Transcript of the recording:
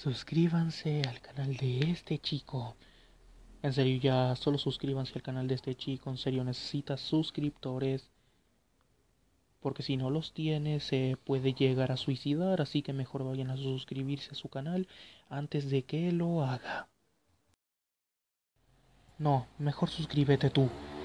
suscríbanse al canal de este chico. En serio, ya solo suscríbanse al canal de este chico. En serio, necesita suscriptores. Porque si no los tiene, se puede llegar a suicidar. Así que mejor vayan a suscribirse a su canal antes de que lo haga. No, mejor suscríbete tú.